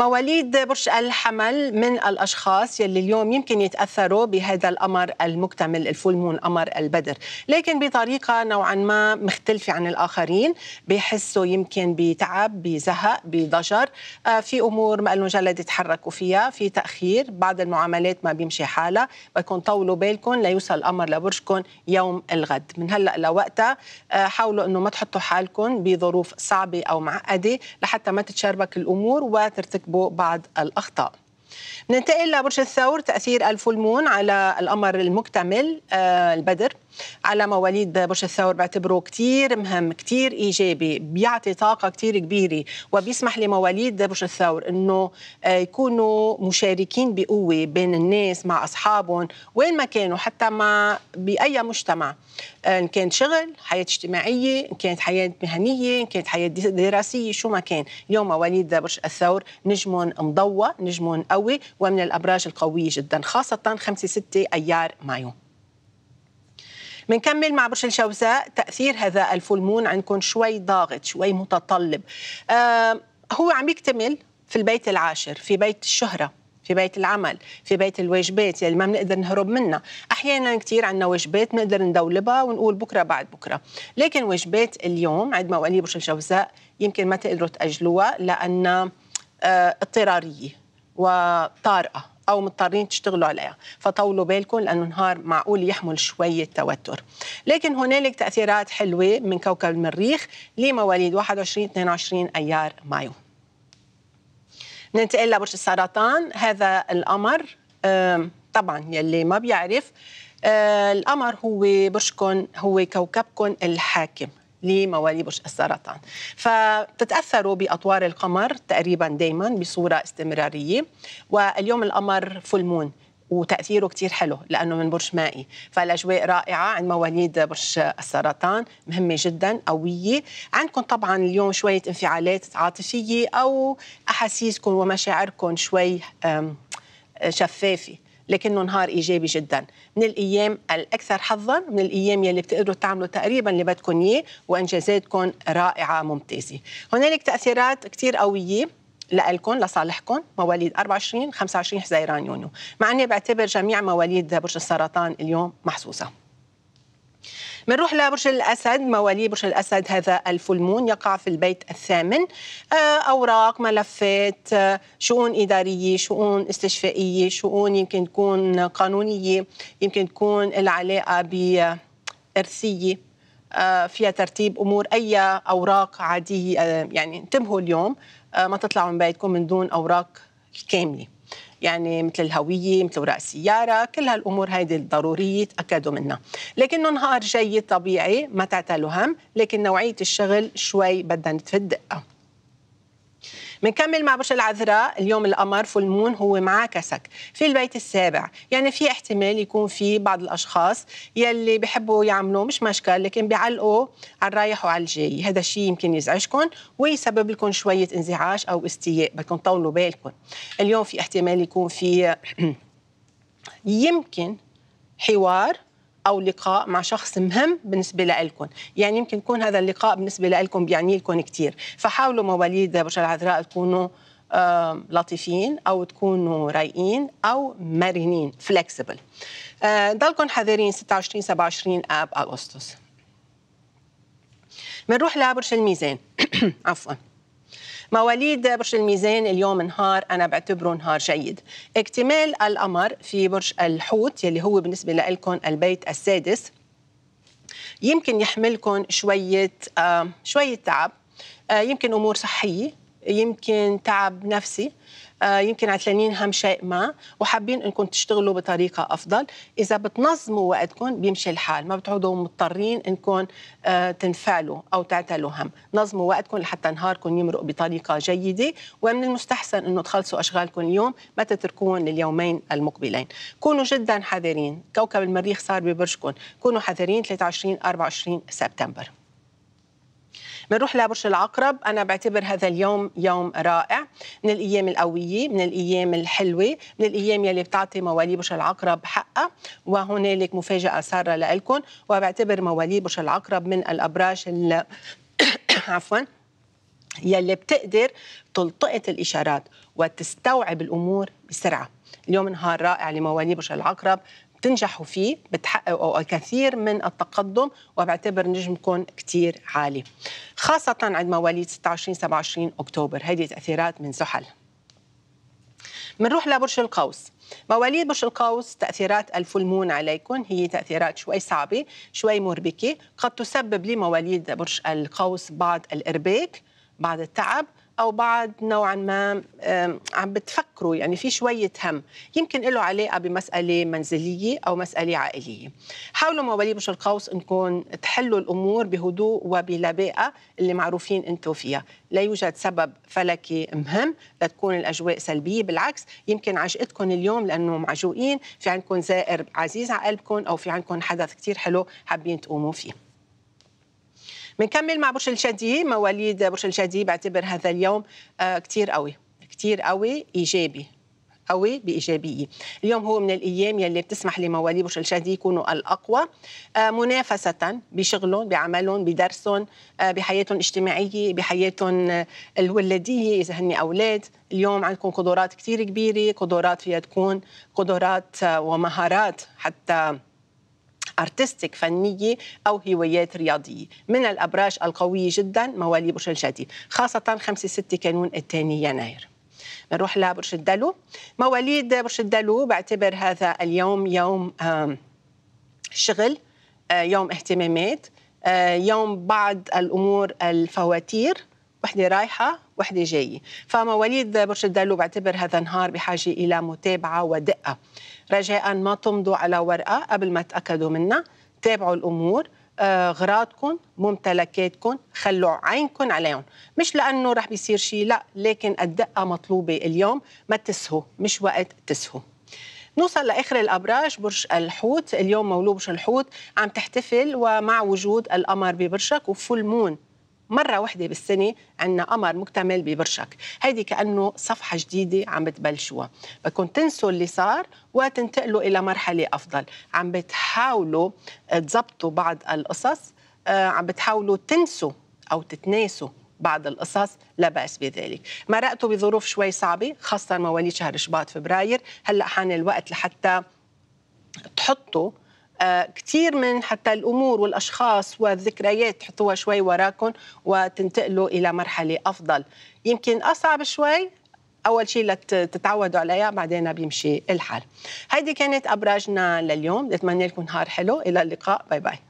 مواليد برج الحمل من الأشخاص يلي اليوم يمكن يتأثروا بهذا القمر المكتمل الفول مون قمر البدر لكن بطريقة نوعا ما مختلفة عن الآخرين بحسوا يمكن بتعب بزهق بضجر آه، في أمور ما لهم جلد يتحركوا فيها في تأخير بعض المعاملات ما بيمشي حالها بدكم طولوا بالكم ليوصل القمر لبرجكم يوم الغد من هلأ لوقتها آه، حاولوا أنه ما تحطوا حالكم بظروف صعبة أو معقدة لحتى ما تتشربك الأمور وترتكبوا بعض الأخطاء ننتقل لبرج الثور تأثير الفلمون على القمر المكتمل آه، البدر على مواليد برج الثور بعتبره كتير مهم كتير إيجابي بيعطي طاقة كتير كبيرة وبيسمح لمواليد برج الثور أنه آه، يكونوا مشاركين بقوة بين الناس مع أصحابهم وين ما كانوا حتى مع بأي مجتمع آه، إن كانت شغل حياة اجتماعية إن كانت حياة مهنية إن كانت حياة دراسية شو ما كان اليوم مواليد برج الثور نجمهم مضوى نجمهم قوي ومن الأبراج القوية جدا خاصة 5 6 أيار مايو بنكمل مع برج الجوزاء تأثير هذا الفولمون عندكم شوي ضاغط شوي متطلب آه هو عم يكتمل في البيت العاشر في بيت الشهره في بيت العمل في بيت الواجبات يلي ما بنقدر نهرب منها احيانا كثير عندنا واجبات بنقدر ندولبها ونقول بكره بعد بكره لكن واجبات اليوم عند مواليد برج الجوزاء يمكن ما تقدروا تاجلوها لان آه، اضطراريه وطارئه او مضطرين تشتغلوا عليها فطولوا بالكم لانه نهار معقول يحمل شويه توتر لكن هنالك تاثيرات حلوه من كوكب المريخ لمواليد 21 22 ايار مايو ننتقل لبرج السرطان هذا القمر طبعا يلي ما بيعرف آه، القمر هو برجكم هو كوكبكم الحاكم لمواليبش السرطان فبتتأثروا بأطوار القمر تقريبا دايما بصورة استمرارية واليوم القمر فول مون وتاثيره كتير حلو لانه من برج مائي فالاجواء رائعه عند مواليد برج السرطان مهمه جدا قويه عندكم طبعا اليوم شويه انفعالات عاطفيه او احاسيسكم ومشاعركم شوي شفافه لكنه نهار ايجابي جدا من الايام الاكثر حظا من الايام يلي بتقدروا تعملوا تقريبا اللي بدكم اياه وانجازاتكم رائعه ممتازه هنالك تاثيرات كثير قويه لألكم لصالحكم مواليد 24 25 حزيران يونيو مع اني بعتبر جميع مواليد برج السرطان اليوم محظوظه بنروح لبرج الأسد موالي برج الأسد هذا الفلمون يقع في البيت الثامن آه، أوراق ملفات آه، شؤون إدارية شؤون استشفائية شؤون يمكن تكون قانونية يمكن تكون العلاقة بإرثية آه، فيها ترتيب امور اي اوراق عاديه يعني انتبهوا اليوم ما تطلعوا من بيتكم من دون اوراق كامله يعني مثل الهوية مثل أوراق السيارة كل هالأمور هيدي الضرورية تأكدوا منها لكنه نهار جيد طبيعي ما تعتلوا هم لكن نوعية الشغل شوي بدها تفدقها بنكمل مع برج العذراء اليوم القمر فول مون هو معاكسك في البيت السابع يعني في احتمال يكون في بعض الاشخاص يلي بحبوا يعملوا مش مشكل لكن بيعلقوا على الرايح وعلى الجاي هذا الشيء يمكن يزعجكم ويسبب لكم شويه انزعاج او استياء بدكم تطولوا بالكم اليوم في احتمال يكون في يمكن حوار او لقاء مع شخص مهم بالنسبه لكم يعني يمكن يكون هذا اللقاء بالنسبه لكم بيعني لكم كثير فحاولوا مواليد برج العذراء تكونوا آه لطيفين او تكونوا رايقين او مرنين فلكسبل آه ضلكم حذرين 26 27 اب اغسطس بنروح لبرج الميزان عفوا مواليد برج الميزان اليوم نهار أنا بعتبره نهار جيد اكتمال القمر في برج الحوت يلي هو بالنسبة لكم البيت السادس يمكن يحملكم شوية آه، شوية تعب آه، يمكن أمور صحية يمكن تعب نفسي آه، يمكن عتلانين هم شيء ما وحابين انكم تشتغلوا بطريقه افضل اذا بتنظموا وقتكم بيمشي الحال ما بتعودوا مضطرين انكم آه، تنفعلوا او تعتلوا هم نظموا وقتكم لحتى نهاركم يمرق بطريقه جيده ومن المستحسن انه تخلصوا اشغالكم اليوم ما تتركوهم لليومين المقبلين كونوا جدا حذرين كوكب المريخ صار ببرجكم كونوا حذرين 23 24 سبتمبر بنروح لبرج العقرب انا بعتبر هذا اليوم يوم رائع من الايام القويه من الايام الحلوه من الايام يلي بتعطي مواليد برج العقرب حقها وهنالك مفاجاه ساره لكم وبعتبر مواليد برج العقرب من الابراج عفوا يلي بتقدر تلتقط الاشارات وتستوعب الامور بسرعه اليوم نهار رائع لمواليد برج العقرب بتنجحوا فيه بتحققوا كثير من التقدم وبعتبر نجمكم كثير عالي خاصة عند مواليد 26 27 أكتوبر هذه تأثيرات من زحل بنروح لبرج القوس مواليد برج القوس تأثيرات الفلمون عليكم هي تأثيرات شوي صعبة شوي مربكة قد تسبب لمواليد برج القوس بعض الإرباك بعض التعب او بعض نوعا ما عم بتفكروا يعني في شويه هم يمكن له علاقه بمساله منزليه او مساله عائليه حاولوا مواليد مش القوس انكم تحلوا الامور بهدوء وبلباقه اللي معروفين انتم فيها لا يوجد سبب فلكي مهم لتكون الاجواء سلبيه بالعكس يمكن عجقتكم اليوم لانه معجوقين في عندكم زائر عزيز على قلبكم او في عندكم حدث كثير حلو حابين تقوموا فيه بنكمل مع برج الجدي مواليد برج الجدي بعتبر هذا اليوم آه، كثير قوي كثير قوي ايجابي قوي بإيجابية اليوم هو من الأيام يلي بتسمح لمواليد برج الجدي يكونوا الأقوى آه، منافسة بشغلهم بعملهم بدرسهم آه، بحياتهم الاجتماعية بحياتهم الولادية إذا هن أولاد اليوم عندكم قدرات كثير كبيرة قدرات فيها تكون قدرات ومهارات حتى ارتستيك فنيه او هوايات رياضيه من الابراج القويه جدا مواليد برج الجدي خاصه 5 6 كانون الثاني يناير بنروح لبرج الدلو مواليد برج الدلو بعتبر هذا اليوم يوم شغل آه، يوم اهتمامات آه، يوم بعض الامور الفواتير وحده رايحه وحده جايه فمواليد برج الدلو بعتبر هذا النهار بحاجه الى متابعه ودقه رجاء ما تمضوا على ورقه قبل ما تاكدوا منها تابعوا الامور اغراضكم آه، ممتلكاتكم خلوا عينكم عليهم مش لانه رح بيصير شيء لا لكن الدقه مطلوبه اليوم ما تسهوا مش وقت تسهوا نوصل لاخر الابراج برج الحوت اليوم مولود برج الحوت عم تحتفل ومع وجود القمر ببرجك وفول مون مرة واحدة بالسنة عندنا قمر مكتمل ببرشك هيدي كأنه صفحة جديدة عم بتبلشوها بدكم تنسوا اللي صار وتنتقلوا إلى مرحلة أفضل عم بتحاولوا تضبطوا بعض القصص آه، عم بتحاولوا تنسوا أو تتناسوا بعض القصص لا بأس بذلك مرقتوا بظروف شوي صعبة خاصة مواليد شهر شباط فبراير هلأ حان الوقت لحتى تحطوا آه، كثير من حتى الامور والاشخاص والذكريات تحطوها شوي وراكم وتنتقلوا الى مرحله افضل يمكن اصعب شوي اول شيء لتتعودوا عليها بعدين بيمشي الحال هيدي كانت ابراجنا لليوم بتمنى لكم نهار حلو الى اللقاء باي باي